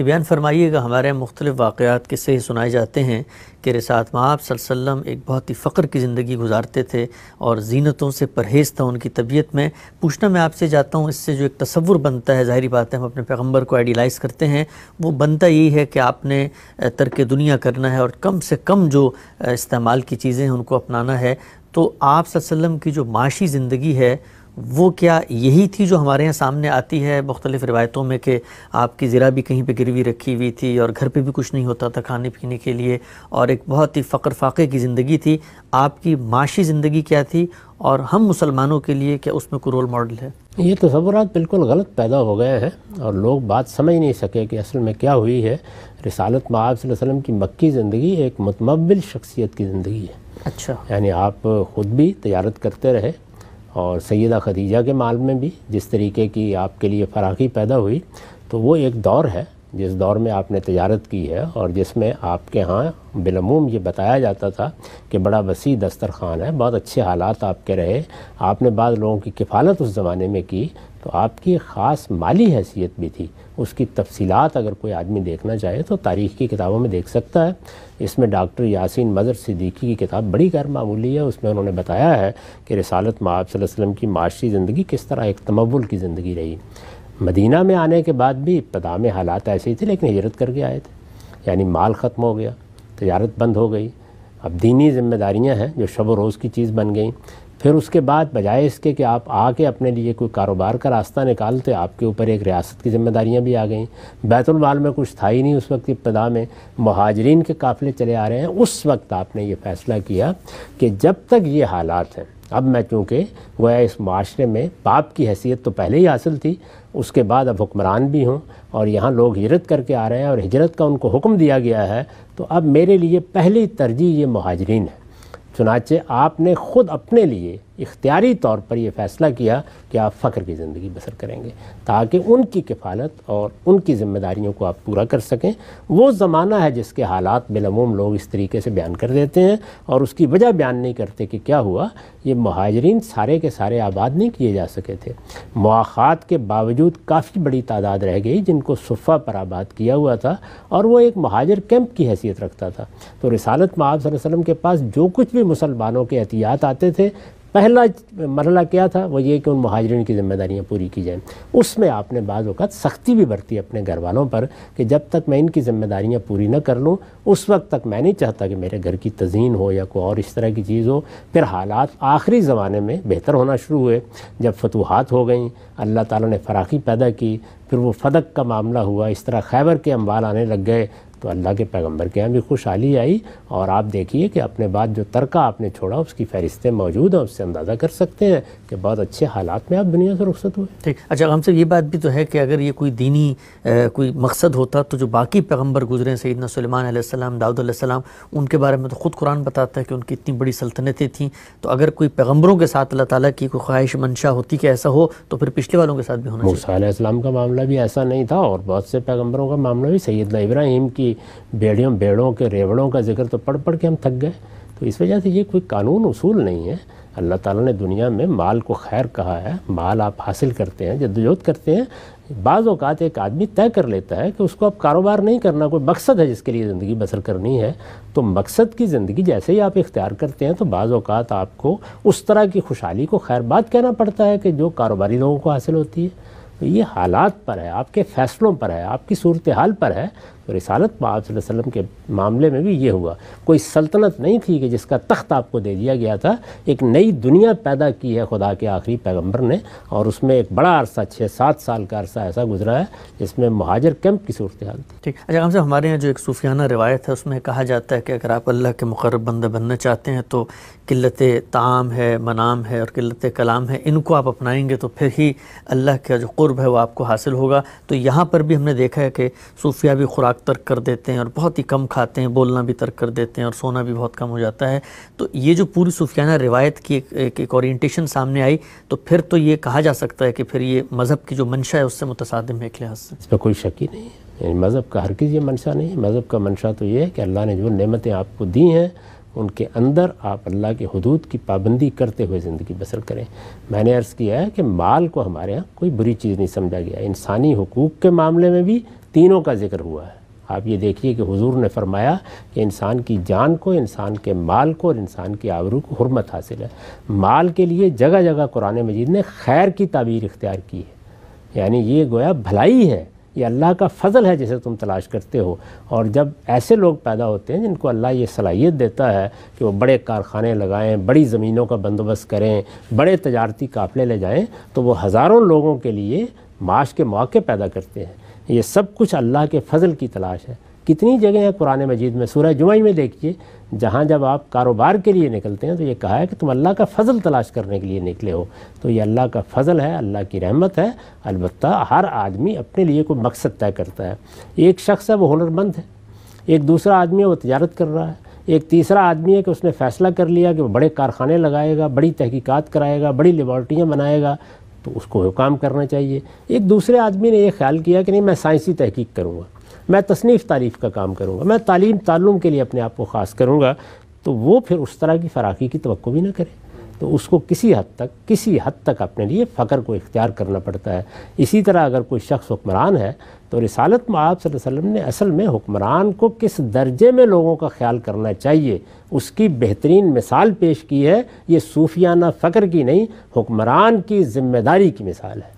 ये बयान फरमाइएगा हमारे मुख्तलिफ़ वाक़ात किस्से ही सुनाए जाते हैं कि रिसात महाब सल्लम एक बहुत ही फ़ख्र की ज़िंदगी गुजारते थे और जीनतों से परहेज़ था उनकी तबीयत में पूछना मैं आपसे जाता हूँ इससे जो एक तस्वुर बनता है ज़ाहरी बात है हम अपने पैगम्बर को आइडियलाइज़ करते हैं वो बनता यही है कि आपने तरक दुनिया करना है और कम से कम जो इस्तेमाल की चीज़ें हैं उनको अपनाना है तो आप की जो माशी ज़िंदगी है वो क्या यही थी जो हमारे यहाँ सामने आती है मुख्तलिफ रिवायतों में कि आपकी ज़रा भी कहीं पर गिरवी रखी हुई थी और घर पर भी कुछ नहीं होता था खाने पीने के लिए और एक बहुत ही फ़क्र फाक़े की ज़िंदगी थी आपकी माशी ज़िंदगी क्या थी और हम मुसलमानों के लिए क्या उसमें कोई रोल मॉडल है ये तस्वुरात बिल्कुल गलत पैदा हो गए हैं और लोग बात समझ नहीं सके कि असल में क्या हुई है रिसालत माब वसम की मक्की ज़िंदगी एक मतमबिल शख्सियत की ज़िंदगी है अच्छा यानी आप ख़ुद भी तजारत करते रहे और सैदा खदीजा के माल में भी जिस तरीके की आपके लिए फराखी पैदा हुई तो वो एक दौर है जिस दौर में आपने तजारत की है और जिसमें आपके यहाँ बिलमूम ये बताया जाता था कि बड़ा वसी दस्तरखान है बहुत अच्छे हालात आपके रहे आपने बाद लोगों की किफ़ालत उस ज़माने में की तो आपकी ख़ास माली हैसियत भी थी उसकी तफसीत अगर कोई आदमी देखना चाहे तो तारीख़ की किताबों में देख सकता है इसमें डॉक्टर यासिन मज़र सिद्दीकी की किताब बड़ी गैर मामूली है उसमें उन्होंने बताया है कि रसालत माब वसम की माशी ज़िंदगी किस तरह एक तमवल की ज़िंदगी रही मदीना में आने के बाद भी इब्तदा में हालात ऐसे ही थे लेकिन हजरत करके आए थे यानी माल ख़त्म हो गया तजारत बंद हो गई अब दीनी जिम्मेदारियां हैं जो शब रोज़ की चीज़ बन गई फिर उसके बाद बजाय इसके कि आप आके अपने लिए कोई कारोबार का रास्ता निकालते आपके ऊपर एक रियासत की जिम्मेदारियां भी आ गई बैतुलमाल में कुछ था ही नहीं उस वक्त इब्तदा में महाजरीन के काफ़िले चले आ रहे हैं उस वक्त आपने ये फ़ैसला किया कि जब तक ये हालात हैं अब मैं चूँकि गोया इस माशरे में बाप की हैसियत तो पहले ही हासिल थी उसके बाद अब हुक्मरान भी हूँ और यहाँ लोग हिजरत करके आ रहे हैं और हिजरत का उनको हुक्म दिया गया है तो अब मेरे लिए पहली तरजीह ये महाजरीन है चुनाचे आपने ख़ुद अपने लिए इख्तियारी तौर पर यह फ़ैसला किया कि आप फ़ख्र की ज़िंदगी बसर करेंगे ताकि उनकी किफ़ालत और उनकी ज़िम्मेदारियों को आप पूरा कर सकें वो ज़माना है जिसके हालात बिलमूम लोग इस तरीके से बयान कर देते हैं और उसकी वजह बयान नहीं करते कि क्या हुआ ये महाजरीन सारे के सारे आबाद नहीं किए जा सके थे मवाक़ात के बावजूद काफ़ी बड़ी तादाद रह गई जिनको सफ़ा पर आबाद किया हुआ था और वह एक महाजर कैंप की हैसियत रखता था तो रिसालत माब वसम के पास जो कुछ भी मुसलमानों के एहतियात आते थे पहला मरला क्या था वो ये कि उन महाजरीन की जिम्मेदारियाँ पूरी की जाएँ उसमें आपने बाद अवत सख्ती भी बरती अपने घर वालों पर कि जब तक मैं इनकी जिम्मेदारियाँ पूरी न कर लूँ उस वक्त तक मैं नहीं चाहता कि मेरे घर की तजीन हो या कोई और इस तरह की चीज़ हो फिर हालात आखिरी ज़माने में बेहतर होना शुरू हुए जब फतूहत हो गई अल्लाह ताला ने फराखी पैदा की फिर वो फदक का मामला हुआ इस तरह खैबर के अम्बाल आने लग गए तो अल्लाह के पैगंबर के यहाँ भी खुशहाली आई और आप देखिए कि अपने बाद जो तरका आपने छोड़ा उसकी फहरिस्तें मौजूद हैं उससे अंदाज़ा कर सकते हैं कि बहुत अच्छे हालात में आप दुनिया से रुख्सत हुए ठीक अच्छा हमसे ये बात भी तो है कि अगर ये कोई दीनी आ, कोई मकसद होता तो जो बाकी पैगम्बर गुजरे हैं सैदना दाऊद आसमाम उनके बारे में तो ख़ुद कुरान बताता है कि उनकी इतनी बड़ी सल्तनतें थी तो अगर कोई पैगम्बरों के साथ अल्लाह ताली की कोई ख्वाहिश मंशा होती कि ऐसा हो तो फिर पिछले वालों के साथ भी होना मूसा का मामला भी ऐसा नहीं था और बहुत से पैगम्बरों का मामला भी सैदना इब्राहिम की की भेड़ियों भेड़ों के रेवड़ों का जिक्र तो पढ़ पढ़ के हम थक गए तो इस वजह से ये कोई कानून उसूल नहीं है अल्लाह ताला ने दुनिया में माल को खैर कहा है माल आप हासिल करते हैं जद्दोजहद करते हैं बाज़ अवत एक आदमी तय कर लेता है कि उसको अब कारोबार नहीं करना कोई मकसद है जिसके लिए ज़िंदगी बसर करनी है तो मकसद की ज़िंदगी जैसे ही आप इख्तियार करते हैं तो बाज़ अवत आपको उस तरह की खुशहाली को खैरबाद कहना पड़ता है कि जो कारोबारी लोगों को हासिल होती है तो ये हालात पर है आपके फ़ैसलों पर है आपकी सूरत हाल पर है रिसालत पाक वसल्लम के मामले में भी ये हुआ कोई सल्तनत नहीं थी कि जिसका तख्त आपको दे दिया गया था एक नई दुनिया पैदा की है खुदा के आखिरी पैगम्बर ने और उसमें एक बड़ा अरसा छः सात साल का अरसा ऐसा गुजरा है जिसमें महाजर कैंप की सूरत हाल थी ठीक अच्छा हमसे हमारे यहाँ जो एक सूफियाना रिवायत है उसमें कहा जाता है कि अगर आप अल्लाह के मुकर बनना चाहते हैं तो किल्लत ताम है मनाम है और किल्लत कलाम है इनको आप अपनाएंगे तो फिर ही अल्लाह का जो कुर्ब है वो आपको हासिल होगा तो यहाँ पर भी हमने देखा है कि सूफिया भी खुराक खुराक तर्क कर देते हैं और बहुत ही कम खाते हैं बोलना भी तर्क कर देते हैं और सोना भी बहुत कम हो जाता है तो ये जो पूरी सूफियाना रिवायत की एक, एक, एक ओरिएंटेशन सामने आई तो फिर तो ये कहा जा सकता है कि फिर ये मज़हब की जो मंशा है उससे मुतसादम है एक लिहाज से इस पर कोई शक ही नहीं है मज़हब का हर किसी मंशा नहीं है मज़हब का मंशा तो ये है कि अल्लाह ने जो नमतें आपको दी हैं उनके अंदर आप अल्लाह के हदूद की पाबंदी करते हुए ज़िंदगी बसर करें मैंने अर्ज़ किया है कि माल को हमारे यहाँ कोई बुरी चीज़ नहीं समझा गया इंसानी हकूक़ के मामले में भी तीनों का जिक्र हुआ है आप ये देखिए कि हुजूर ने फरमाया कि इंसान की जान को इंसान के माल को और इंसान की आवरू को हरमत हासिल है माल के लिए जगह जगह कुरान मजीद ने खैर की ताबीर इख्तियार की है यानी ये गोया भलाई है ये अल्लाह का फ़जल है जिसे तुम तलाश करते हो और जब ऐसे लोग पैदा होते हैं जिनको अल्लाह ये सलाहियत देता है कि वो बड़े कारखाने लगाएं बड़ी ज़मीनों का बंदोबस्त करें बड़े तजारती काफ़ले ले जाएं तो वो हज़ारों लोगों के लिए माश के मौके पैदा करते हैं ये सब कुछ अल्लाह के फजल की तलाश है कितनी जगह है कुरान मजीद में सूरह जुमाई में देखिए जहाँ जब आप कारोबार के लिए निकलते हैं तो ये कहा है कि तुम अल्लाह का फ़जल तलाश करने के लिए निकले हो तो ये अल्लाह का फ़जल है अल्लाह की रहमत है अलबत् हर आदमी अपने लिए कोई मकसद तय करता है एक शख्स है वो हुनरमंद है एक दूसरा आदमी है वो तजारत कर रहा है एक तीसरा आदमी है कि उसने फ़ैसला कर लिया कि वो बड़े कारखाने लगाएगा बड़ी तहकीकात कराएगा बड़ी लेबॉर्ट्रियाँ बनाएगा तो उसको काम करना चाहिए एक दूसरे आदमी ने यह ख्याल किया कि नहीं मैं साइंसी तहकीक करूँगा मैं तसनीफ़ तारीफ़ का काम करूँगा मैं तालीम तालुम के लिए अपने आप को ख़ास करूँगा तो वो फिर उस तरह की फराखी की तो भी ना करें तो उसको किसी हद तक किसी हद तक अपने लिए फ़ख्र को इख्तियार करना पड़ता है इसी तरह अगर कोई शख्स हुक्मरान है तो रिसालत में आप ने असल में हुक्मरान को किस दर्जे में लोगों का ख्याल करना चाहिए उसकी बेहतरीन मिसाल पेश की है ये सूफियाना फ़ख्र की नहीं हुक्मरान की ज़िम्मेदारी की मिसाल है